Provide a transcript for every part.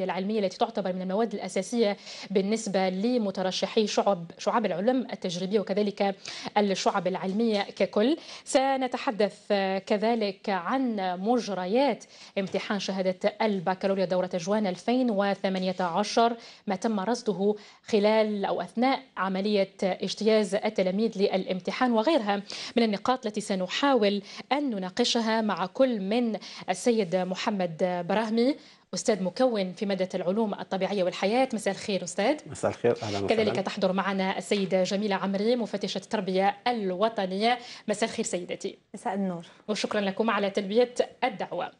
العلمية التي تعتبر من المواد الأساسية بالنسبة لمترشحي شعب شعب العلوم التجريبية وكذلك الشعب العلمية ككل سنتحدث كذلك عن مجريات امتحان شهادة البكالوريا دورة جوان 2018 ما تم رصده خلال أو أثناء عملية اجتياز التلاميذ للامتحان وغيرها من النقاط التي سنحاول أن نناقشها مع كل من السيد محمد براهمي أستاذ مكون في مادة العلوم الطبيعية والحياة مساء الخير أستاذ مساء الخير أهلا وسهلا كذلك وسهلا. تحضر معنا السيدة جميلة عمري مفتشة التربية الوطنية مساء الخير سيدتي مساء النور وشكرا لكم على تلبية الدعوة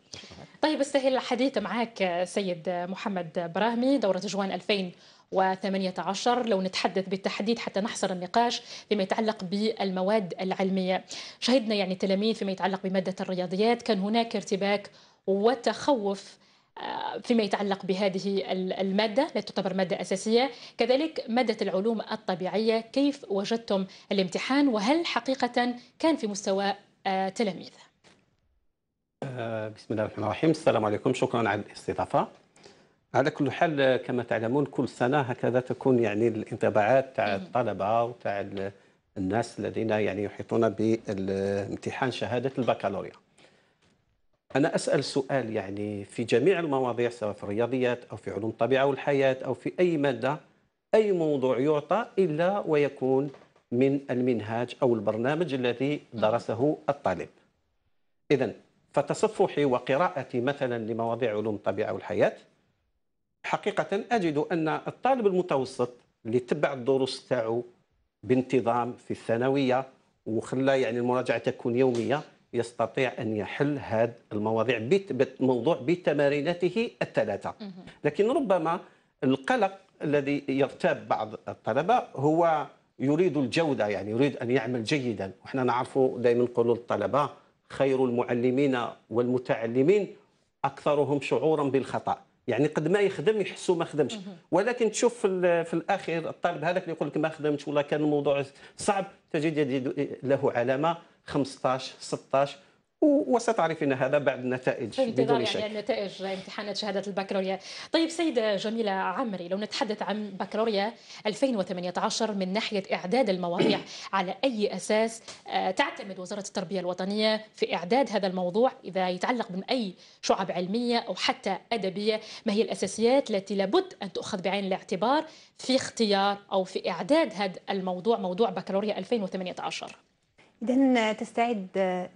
طيب استهل الحديث معك سيد محمد براهمي دورة جوان 2000 و18 لو نتحدث بالتحديد حتى نحصر النقاش فيما يتعلق بالمواد العلمية شهدنا يعني تلاميذ فيما يتعلق بمادة الرياضيات كان هناك ارتباك وتخوف فيما يتعلق بهذه المادة التي تعتبر مادة أساسية كذلك مادة العلوم الطبيعية كيف وجدتم الامتحان وهل حقيقة كان في مستوى آه، تلاميذ آه، بسم الله الرحمن الرحيم السلام عليكم شكرا على الاستضافة على كل حال كما تعلمون كل سنة هكذا تكون يعني الانطباعات تاع الطلبة وتاع الناس الذين يعني يحيطون بامتحان شهادة البكالوريا أنا أسأل سؤال يعني في جميع المواضيع سواء في الرياضيات أو في علوم الطبيعة والحياة أو في أي مادة أي موضوع يعطى إلا ويكون من المنهاج أو البرنامج الذي درسه الطالب إذا فتصفحي وقراءتي مثلا لمواضيع علوم الطبيعة والحياة حقيقة أجد أن الطالب المتوسط اللي تبع الدروس تاعو بانتظام في الثانوية وخلى يعني المراجعة تكون يومية يستطيع أن يحل هذه المواضيع بموضوع بتمارينته الثلاثة لكن ربما القلق الذي يرتاب بعض الطلبة هو يريد الجودة يعني يريد أن يعمل جيدا وإحنا نعرف دائما نقولوا للطلبة خير المعلمين والمتعلمين أكثرهم شعورا بالخطأ يعني قد ما يخدم يحسوا ما خدمش ولكن تشوف في, في الاخير الطالب هذاك اللي يقول لك ما خدمش ولا كان الموضوع صعب تجد له علامه 15 16 وستعرفين هذا بعد النتائج بدون يعني شك يعني نتائج امتحانات شهادة البكالوريا طيب سيدة جميلة عمري لو نتحدث عن بكالوريا 2018 من ناحية إعداد المواضيع على أي أساس آه، تعتمد وزارة التربية الوطنية في إعداد هذا الموضوع إذا يتعلق من أي شعب علمية أو حتى أدبية ما هي الأساسيات التي لابد أن تؤخذ بعين الاعتبار في اختيار أو في إعداد هذا الموضوع موضوع بكالوريا 2018 إذا تستعد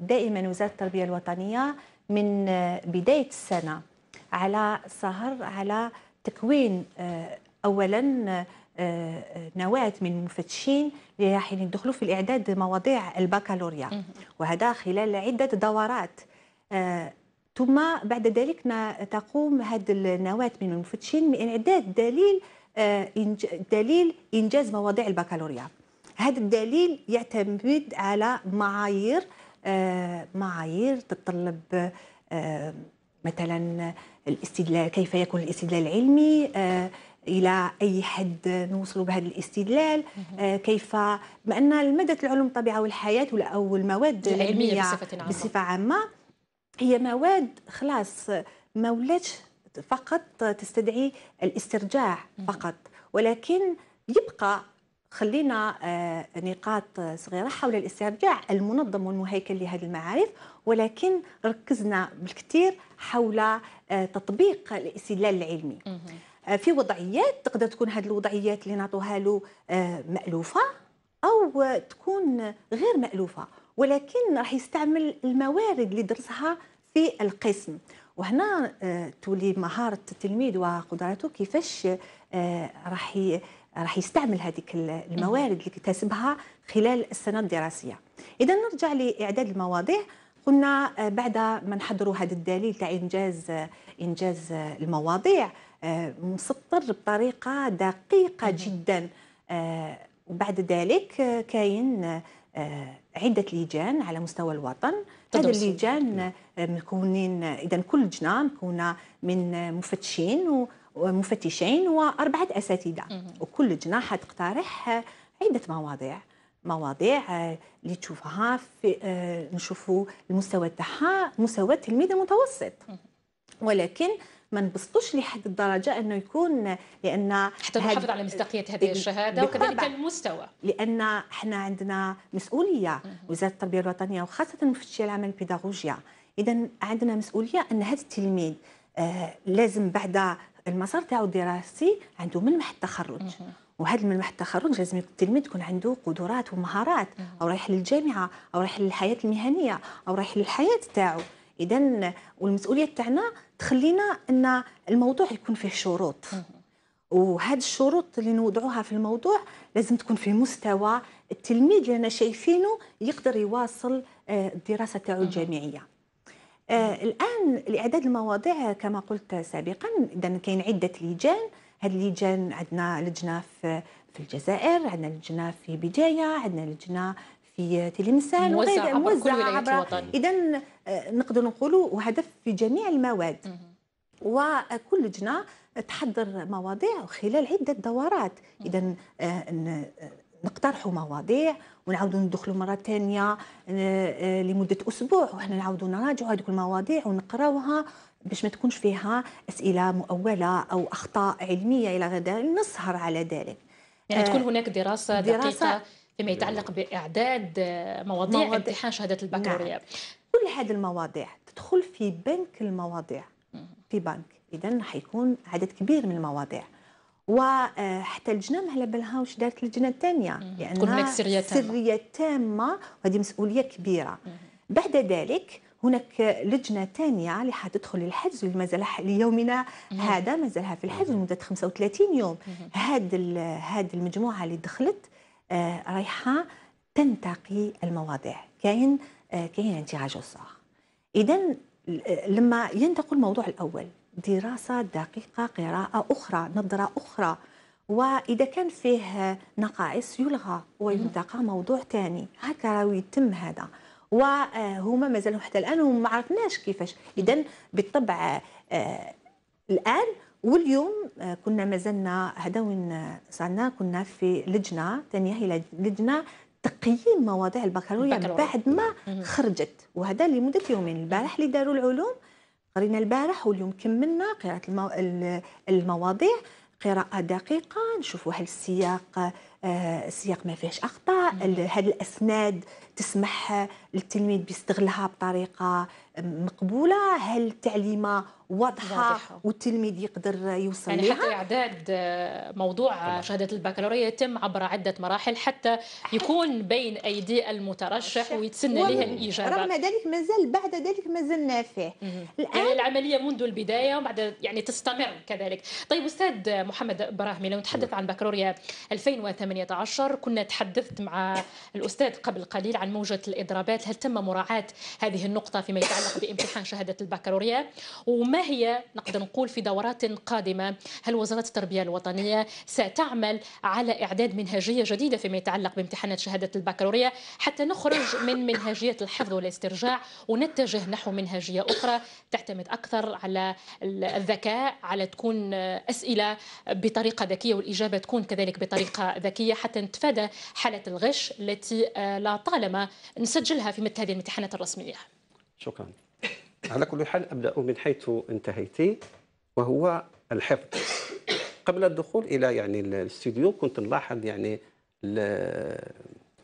دائما وزارة التربية الوطنية من بداية السنة على السهر على تكوين آه، أولا آه، نواة من مفتشين اللي راح يدخلوا في الإعداد مواضيع البكالوريا وهذا خلال عدة دورات آه، ثم بعد ذلك تقوم هذه النواة من المفتشين بإعداد دليل دليل إنجاز مواضيع البكالوريا هذا الدليل يعتمد على معايير آه، معايير تتطلب آه، مثلا الاستدلال كيف يكون الاستدلال العلمي آه، الى اي حد نوصلوا بهذا الاستدلال كيف بان ان العلوم الطبيعه والحياه او المواد العلميه بصفه عامه, بصفة عامة هي مواد خلاص ما ولاتش فقط تستدعي الاسترجاع فقط ولكن يبقى خلينا آه، نقاط صغيرة حول الاسترجاع المنظم والمهيكل لهذه المعارف ولكن ركزنا بالكثير حول آه، تطبيق الاستدلال العلمي آه، في وضعيات تقدر تكون هذه الوضعيات اللي نعطوها له مألوفة أو تكون غير مألوفة ولكن راح يستعمل الموارد اللي درسها في القسم وهنا تولي مهارة التلميذ وقدراته كيفاش راح راح يستعمل هذيك الموارد اللي اكتسبها خلال السنه الدراسيه اذا نرجع لاعداد المواضيع قلنا آه، بعد ما نحضروا هذا الدليل تاع انجاز آه، انجاز آه، المواضيع مسطر بطريقه دقيقه جدا وبعد ذلك كاين عدة لجان على مستوى الوطن هذا اللجان مكونين إذا كل لجنة مكونة من مفتشين مفتشين واربعه اساتذه وكل جناح تقترح عده مواضيع مواضيع اللي تشوفها في آه، نشوفوا المستوى تاعها مستوى التلميذ المتوسط ولكن ما نبسطوش لحد الدرجه انه يكون لان حتى نحافظ على مصداقيه هذه الشهاده وكذلك المستوى لان احنا عندنا مسؤوليه وزاره التربيه الوطنيه وخاصه مفتشي العمل البيداغوجيا اذا عندنا مسؤوليه ان هذا التلميذ آه لازم بعد المسار تاعو الدراسي عنده ملمح التخرج وهذا الملمح التخرج لازم التلميذ تكون عنده قدرات ومهارات او رايح للجامعه او رايح للحياه المهنيه او رايح للحياه تاعو اذا والمسؤوليه تاعنا تخلينا ان الموضوع يكون فيه شروط وهاد الشروط اللي نوضعوها في الموضوع لازم تكون في مستوى التلميذ اللي انا شايفينه يقدر يواصل آه، الدراسه تاعو الجامعيه آه، الان لاعداد المواضيع كما قلت سابقا اذا كاين عده لجان هذه اللجان عندنا لجنه في في الجزائر عندنا لجنه في بدايه عندنا لجنه في تلمسان موزعه عبر موزعه عبر اذا آه، نقدر نقولوا وهدف في جميع المواد وكل لجنه تحضر مواضيع خلال عده دورات اذا آه، نقترحوا مواضيع ونعاودوا ندخلوا مره ثانيه آه، آه، لمده اسبوع وحنا نعاودوا نراجعوا هذوك المواضيع ونقراوها باش ما تكونش فيها اسئله مؤوله او اخطاء علميه الى غير ذلك نسهر على ذلك يعني تكون آه، هناك دراسه, دراسة دقيقه فيما يتعلق باعداد مواضيع, مواضيع امتحان شهاده البكالوريا نعم. كل هذه المواضيع تدخل في بنك المواضيع في بنك اذا حيكون عدد كبير من المواضيع وحتى آه، اللجنه ما على بالها واش دارت اللجنه الثانيه لان سريه تامه سريه تامه وهذه مسؤوليه كبيره مم. بعد ذلك هناك لجنه ثانيه اللي حتدخل للحجز واللي مازال ليومنا هذا مازالها في الحجز لمده 35 يوم هاد هاد المجموعه اللي دخلت آه، رايحه تنتقي المواضيع كاين آه، كاين انتعاج الصغر اذا لما ينتقل الموضوع الأول دراسة دقيقة قراءة أخرى نظرة أخرى وإذا كان فيه نقائص يلغى وينتقى موضوع ثاني هكذا يتم هذا وهما مازالوا حتى الآن وما عرفناش كيفاش إذا بالطبع آه، الآن واليوم آه، كنا مازلنا هذا وين آه، صرنا كنا في لجنه ثانيه هي لجنه تقييم مواضيع البكالوريا بعد ما خرجت وهذا لمده يومين البارح اللي داروا العلوم قرينا البارح واليوم كملنا قراءه المواضيع قراءه دقيقه نشوفوا هل السياق السياق آه، ما فيهش اخطاء هذه الاسناد تسمح للتلميذ باستغلها بطريقه مقبوله هل التعليمه واضحه واضحة. والتلميذ يقدر يوصل يعني لها. حتى اعداد آه، موضوع شهاده البكالوريا يتم عبر عده مراحل حتى يكون بين ايدي المترشح ويتسنى لها الاجابه رغم ذلك مازال بعد ذلك مازال نافع الان يعني العمليه منذ البدايه وبعد يعني تستمر كذلك طيب استاذ محمد ابراهيم لو نتحدث نعم. عن بكالوريا 2008 18 كنا تحدثت مع الأستاذ قبل قليل عن موجة الإضرابات هل تم مراعاة هذه النقطة فيما يتعلق بامتحان شهادة البكالوريا وما هي نقدر نقول في دورات قادمة هل وزارة التربية الوطنية ستعمل على إعداد منهجية جديدة فيما يتعلق بامتحانات شهادة البكالوريا حتى نخرج من منهجية الحفظ والاسترجاع ونتجه نحو منهجية أخرى تعتمد أكثر على الذكاء على تكون أسئلة بطريقة ذكية والإجابة تكون كذلك بطريقة ذكية الذكية حتى نتفادى حالة الغش التي آه، لا طالما نسجلها في مثل هذه الامتحانات الرسمية شكرا على كل حال أبدأ من حيث انتهيت وهو الحفظ قبل الدخول الى يعني الاستوديو كنت نلاحظ يعني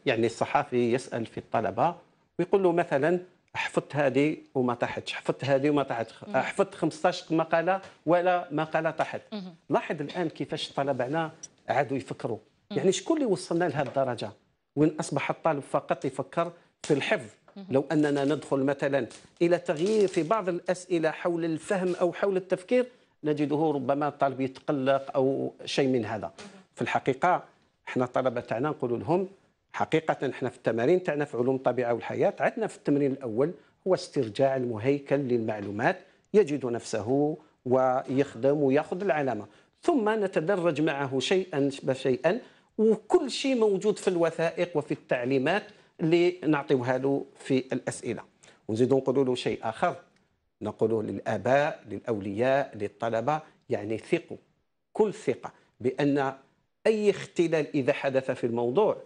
يعني الصحافي يسال في الطلبه ويقول له مثلا حفظت هذه وما طاحتش حفظت هذه وما طاحت حفظت 15 مقاله ولا مقاله طاحت لاحظ الان كيفاش الطلبه عادوا يفكروا يعني شكون اللي وصلنا لهذه الدرجه وين اصبح الطالب فقط يفكر في الحفظ لو اننا ندخل مثلا الى تغيير في بعض الاسئله حول الفهم او حول التفكير نجده ربما الطالب يتقلق او شيء من هذا في الحقيقه احنا الطلبه تاعنا نقول لهم حقيقه احنا في التمارين تاعنا في علوم الطبيعه والحياه عندنا في التمرين الاول هو استرجاع المهيكل للمعلومات يجد نفسه ويخدم وياخذ العلامه ثم نتدرج معه شيئا فشيئا وكل شيء موجود في الوثائق وفي التعليمات اللي نعطيوها له في الاسئله ونزيدوا نقولوا له شيء اخر نقول للاباء للاولياء للطلبه يعني ثقوا كل ثقه بان اي اختلال اذا حدث في الموضوع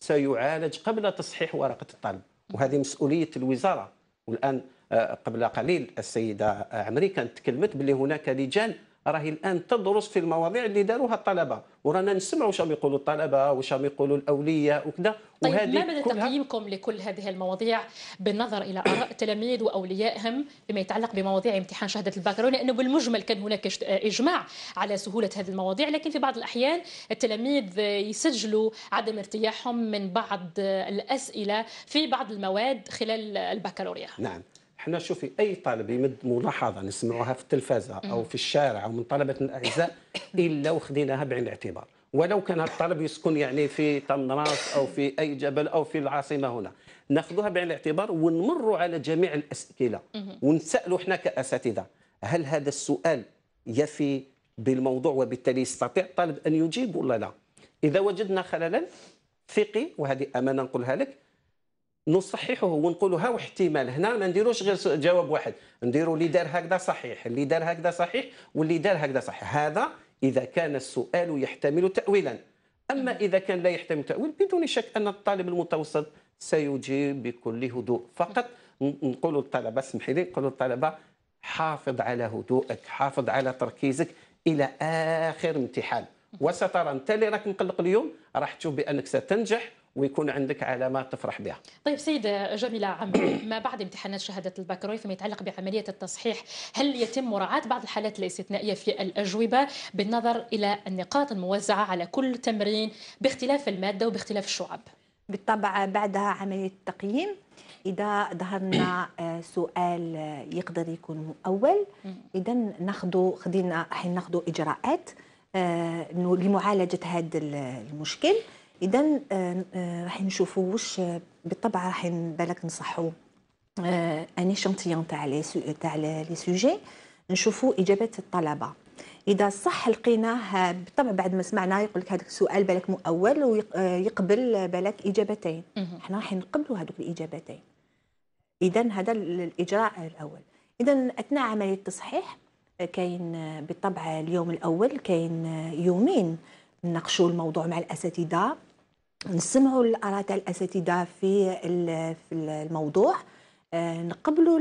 سيعالج قبل تصحيح ورقه الطالب وهذه مسؤوليه الوزاره والان آه، قبل قليل السيده عمري كانت تكلمت باللي هناك لجان راهي الان تدرس في المواضيع اللي داروها الطلبه ورانا نسمعوا واش يقولوا الطلبه واش يقولوا الاولياء وكذا طيب وهذه ما مدى تقييمكم لكل هذه المواضيع بالنظر الى اراء التلاميذ واوليائهم فيما يتعلق بمواضيع امتحان شهاده البكالوريا لانه بالمجمل كان هناك اجماع على سهوله هذه المواضيع لكن في بعض الاحيان التلاميذ يسجلوا عدم ارتياحهم من بعض الاسئله في بعض المواد خلال البكالوريا نعم حنا شوفي اي طالب يمد ملاحظه نسمعوها في التلفازه او في الشارع او من طلبه الاعزاء الا وخديناها بعين الاعتبار ولو كان هذا الطالب يسكن يعني في طنراس او في اي جبل او في العاصمه هنا ناخذوها بعين الاعتبار ونمروا على جميع الاسئله ونسالوا احنا كاساتذه هل هذا السؤال يفي بالموضوع وبالتالي يستطيع الطالب ان يجيب ولا لا اذا وجدنا خللا ثقي وهذه امانه نقولها لك نصححه ونقولوا ها احتمال هنا ما نديروش غير جواب واحد نديروا اللي دار هكذا صحيح اللي دار هكذا صحيح واللي دار هكذا صحيح هذا اذا كان السؤال يحتمل تاويلا اما اذا كان لا يحتمل تاويل بدون شك ان الطالب المتوسط سيجيب بكل هدوء فقط نقولوا للطلبه اسمحي لي نقولوا للطلبه حافظ على هدوءك حافظ على تركيزك الى اخر امتحان وسترى انت اللي راك مقلق اليوم راح تشوف بانك ستنجح ويكون عندك علامات تفرح بها طيب سيدة جميلة عم ما بعد امتحانات شهادة البكالوريا فيما يتعلق بعملية التصحيح هل يتم مراعاة بعض الحالات الاستثنائية في الأجوبة بالنظر إلى النقاط الموزعة على كل تمرين باختلاف المادة وباختلاف الشعب بالطبع بعدها عملية التقييم إذا ظهرنا آه، سؤال آه، يقدر يكون أول إذا ناخذ خدينا حين ناخذ إجراءات آه، لمعالجة هذا المشكل اذا آه، آه، راح نشوفوا واش آه، بالطبع راح بالك نصحوا ان اشانتيون تاع لي تاع لي سوجي نشوفوا اجابات الطلبه اذا صح لقيناه بالطبع بعد ما سمعنا يقول لك هذاك السؤال بالك مؤول ويقبل بالك اجابتين احنا راح نقبلوا هذوك الاجابتين اذا هذا الاجراء الاول اذا اثناء عمليه التصحيح كاين بالطبع اليوم الاول كاين يومين نناقشوا الموضوع مع الاساتذه نسمعوا الاراء تاع الاساتذه في في الموضوع آه، نقبلوا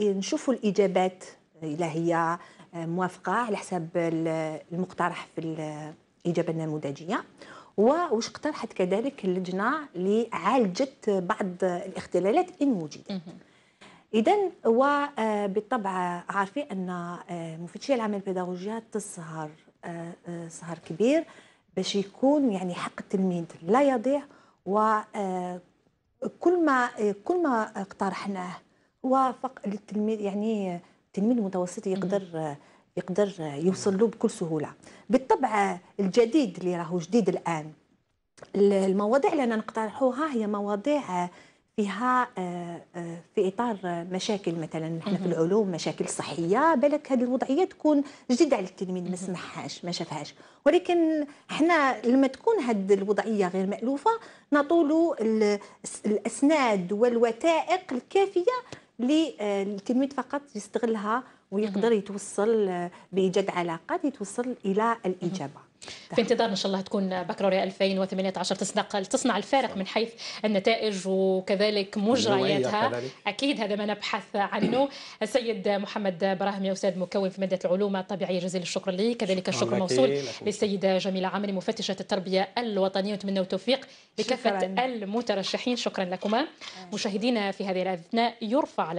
نشوفوا الاجابات الا هي آه، موافقه على حساب المقترح في الاجابه النموذجيه وواش اقترحت كذلك اللجنه لعالجه بعض الاختلالات ان وجدت اذا وبالطبع آه، عارفين ان مفتشي العمل البيداغوجيه تسهر سهر كبير باش يكون يعني حق التلميذ لا يضيع وكل آه، ما كل ما اقترحناه هو للتلميذ يعني التلميذ المتوسط يقدر يقدر يوصل له بكل سهوله بالطبع الجديد اللي راهو جديد الان المواضيع اللي انا نقترحوها هي مواضيع فيها آه، آه، في اطار مشاكل مثلا نحن في العلوم مشاكل صحيه بالك هذه الوضعيه تكون جديده على التلميذ ما سمعهاش ما شافهاش ولكن حنا لما تكون هذه الوضعيه غير مالوفه نطول الاسناد والوثائق الكافيه آه، للتلميذ فقط يستغلها ويقدر يتوصل بايجاد علاقات يتوصل الى الاجابه في انتظار ان شاء الله تكون بكالوريا 2018 تصدق تصنع الفارق من حيث النتائج وكذلك مجرياتها اكيد هذا ما نبحث عنه السيد محمد براهمي استاذ مكون في ماده العلوم الطبيعيه جزيل الشكر لي كذلك الشكر موصول للسيده جميله عمري مفتشه التربيه الوطنيه ونتمنى التوفيق لكافه المترشحين شكرا لكما مشاهدينا في هذه الاثناء يرفع